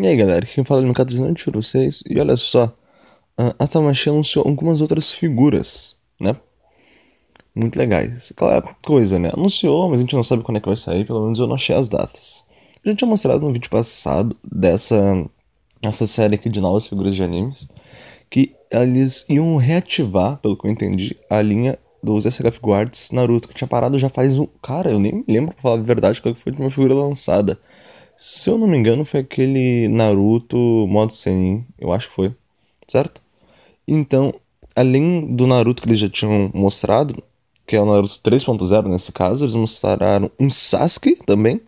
E aí galera, quem fala no Catarina de vocês, e olha só, a Tamashi anunciou algumas outras figuras, né? Muito legais. Aquela coisa, né? Anunciou, mas a gente não sabe quando é que vai sair, pelo menos eu não achei as datas. Eu já tinha mostrado no vídeo passado dessa essa série aqui de novas figuras de animes, que eles iam reativar, pelo que eu entendi, a linha dos SF Guards Naruto, que tinha parado já faz um... Cara, eu nem me lembro, pra falar a verdade, qual foi a última figura lançada. Se eu não me engano, foi aquele Naruto modo Senin, eu acho que foi, certo? Então, além do Naruto que eles já tinham mostrado, que é o Naruto 3.0 nesse caso, eles mostraram um Sasuke também,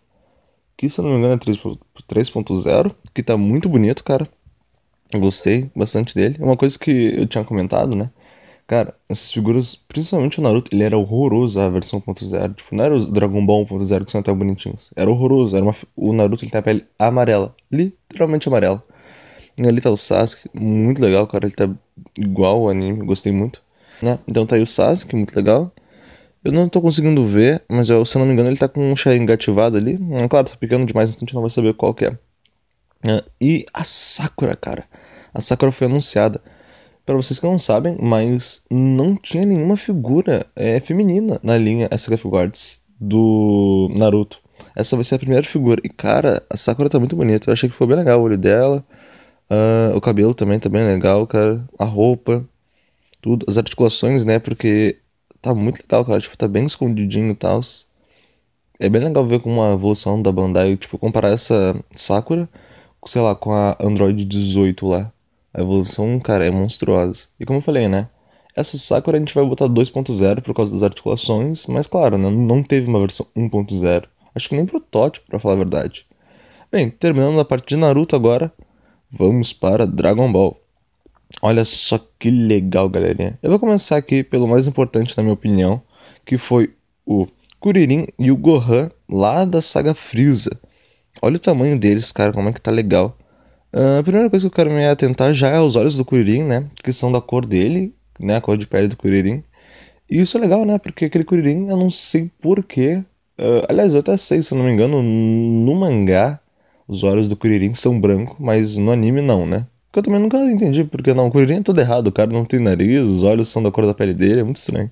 que se eu não me engano é 3.0, que tá muito bonito, cara. Gostei bastante dele. É uma coisa que eu tinha comentado, né? Cara, essas figuras, principalmente o Naruto, ele era horroroso a versão 1.0. Tipo, não era o Dragon Ball 1.0 que são até bonitinhos. Era horroroso. Era uma, o Naruto ele tem a pele amarela. Literalmente amarela. E ali tá o Sasuke, muito legal, cara. Ele tá igual ao anime, gostei muito. Né? Então tá aí o Sasuke, muito legal. Eu não tô conseguindo ver, mas eu, se eu não me engano ele tá com um Sharingan ativado ali. Claro, tá picando demais, então a gente não vai saber qual que é. é e a Sakura, cara. A Sakura foi anunciada. Para vocês que não sabem, mas não tinha nenhuma figura é, feminina na linha SKF Guards do Naruto. Essa vai ser a primeira figura. E cara, a Sakura tá muito bonita. Eu achei que ficou bem legal o olho dela. Uh, o cabelo também tá bem legal, cara. A roupa, tudo. As articulações, né? Porque tá muito legal, cara. Tipo, tá bem escondidinho e tal. É bem legal ver como a evolução da Bandai, tipo, comparar essa Sakura, sei lá, com a Android 18 lá. A evolução, cara, é monstruosa. E como eu falei, né? Essa Sakura a gente vai botar 2.0 por causa das articulações, mas claro, né, não teve uma versão 1.0. Acho que nem protótipo, para falar a verdade. Bem, terminando a parte de Naruto agora, vamos para Dragon Ball. Olha só que legal, galerinha. Eu vou começar aqui pelo mais importante, na minha opinião, que foi o Kuririn e o Gohan lá da saga Freeza. Olha o tamanho deles, cara, como é que tá legal. Ah, a primeira coisa que eu quero me atentar já é os olhos do Kuririn, né? Que são da cor dele, né? A cor de pele do Kuririn. E isso é legal, né? Porque aquele Kuririn, eu não sei porquê. Uh, ah, aliás, eu até sei, se eu não me engano, no mangá, os olhos do Kuririn são branco mas no anime não, né? Que eu também nunca entendi, porque não, o Kuririn é todo errado, o cara não tem nariz, os olhos são da cor da pele dele, é muito estranho,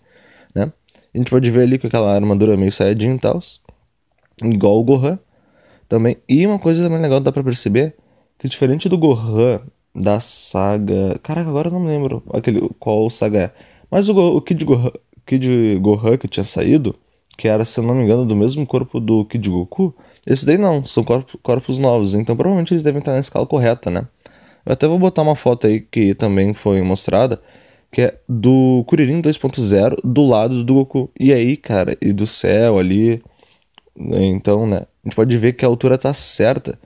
né? A gente pode ver ali com aquela armadura meio saiyajin e tal, igual o Gohan também. E uma coisa também legal dá pra perceber que diferente do Gohan da saga. Caraca, agora eu não lembro aquele, qual saga é. Mas o, o Kid, Gohan, Kid Gohan que tinha saído, que era, se eu não me engano, do mesmo corpo do Kid Goku, esse daí não, são corpos, corpos novos. Então provavelmente eles devem estar na escala correta, né? Eu até vou botar uma foto aí que também foi mostrada, que é do Kuririn 2.0 do lado do Goku. E aí, cara, e do céu ali. Então, né? A gente pode ver que a altura tá certa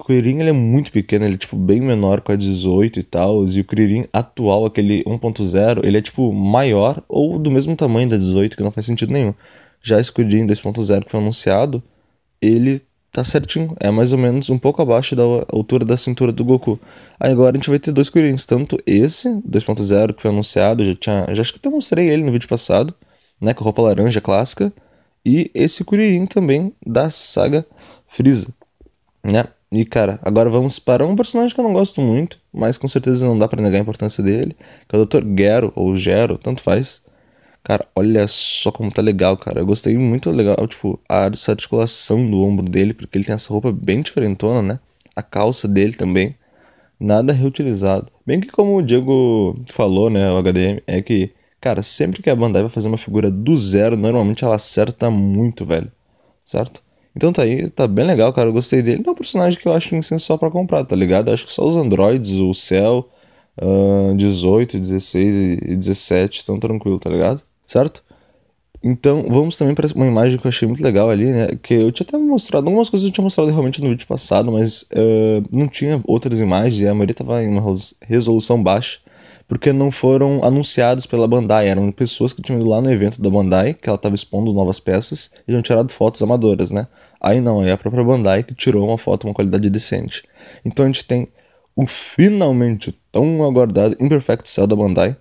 o Cririm ele é muito pequeno, ele é tipo bem menor com a 18 e tal. E o Kuririn atual, aquele 1.0, ele é tipo maior ou do mesmo tamanho da 18, que não faz sentido nenhum. Já esse Cririm 2.0 que foi anunciado, ele tá certinho, é mais ou menos um pouco abaixo da altura da cintura do Goku. Aí agora a gente vai ter dois Kuririns, tanto esse 2.0 que foi anunciado, já tinha, já acho que até mostrei ele no vídeo passado, né, com roupa laranja clássica, e esse Kuririn também da saga Freeza, né? E cara, agora vamos para um personagem que eu não gosto muito, mas com certeza não dá para negar a importância dele, que é o Dr. Gero ou Gero, tanto faz. Cara, olha só como tá legal, cara. Eu gostei muito legal, tipo, a articulação do ombro dele, porque ele tem essa roupa bem diferentona, né? A calça dele também. Nada reutilizado. Bem que como o Diego falou, né, o HDM, é que, cara, sempre que a Bandai vai fazer uma figura do zero, normalmente ela acerta muito, velho. Certo? Então tá aí, tá bem legal, cara. Eu gostei dele. Não é um personagem que eu acho incenso só pra comprar, tá ligado? acho que só os androids, o Cell, uh, 18, 16 e 17 estão tranquilo, tá ligado? Certo? Então, vamos também para uma imagem que eu achei muito legal ali, né? Que eu tinha até mostrado, algumas coisas eu tinha mostrado realmente no vídeo passado, mas uh, não tinha outras imagens e a maioria tava em uma resolução baixa porque não foram anunciados pela Bandai. Eram pessoas que tinham ido lá no evento da Bandai, que ela estava expondo novas peças, e tinham tirado fotos amadoras, né? Aí não, é a própria Bandai que tirou uma foto uma qualidade decente. Então a gente tem o finalmente tão aguardado Imperfect Cell da Bandai.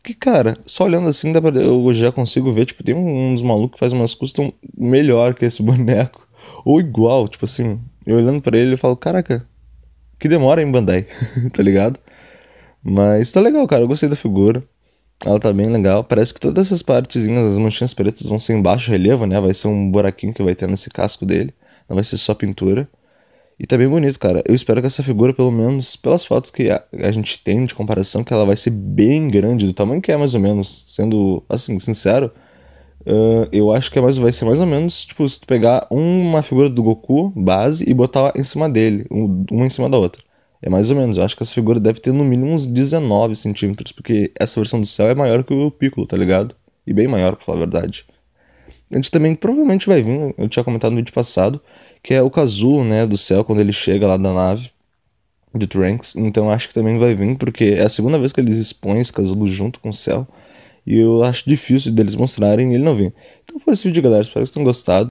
Que, cara, só olhando assim, dá pra, eu já consigo ver, tipo, tem um, uns malucos que faz umas custom melhor que esse boneco. Ou igual, tipo assim, eu olhando para ele, eu falo, caraca, que demora em Bandai, tá ligado? Mas tá legal, cara. Eu gostei da figura. Ela tá bem legal. Parece que todas essas partezinhas, as manchinhas pretas, vão ser em baixo relevo, né? Vai ser um buraquinho que vai ter nesse casco dele. Não vai ser só pintura. E tá bem bonito, cara. Eu espero que essa figura, pelo menos pelas fotos que a, gente tem de comparação, que ela vai ser bem grande, do tamanho que é, mais ou menos. Sendo, assim, sincero, uh, eu acho que é mais, vai ser mais ou menos, tipo, se tu pegar uma figura do Goku, base, e botar em cima dele, um, uma em cima da outra. É mais ou menos, eu acho que essa figura deve ter no mínimo uns 19 centímetros, porque essa versão do céu é maior que o Piccolo, tá ligado? E bem maior, pra falar a verdade. A gente também provavelmente vai vir, eu tinha comentado no vídeo passado, que é o Casulo, né, do céu, quando ele chega lá da nave de Trunks. Então acho que também vai vir, porque é a segunda vez que eles expõem esse Casulo junto com o céu. E eu acho difícil deles mostrarem ele não vir. Então foi esse vídeo, galera. Espero que vocês tenham gostado.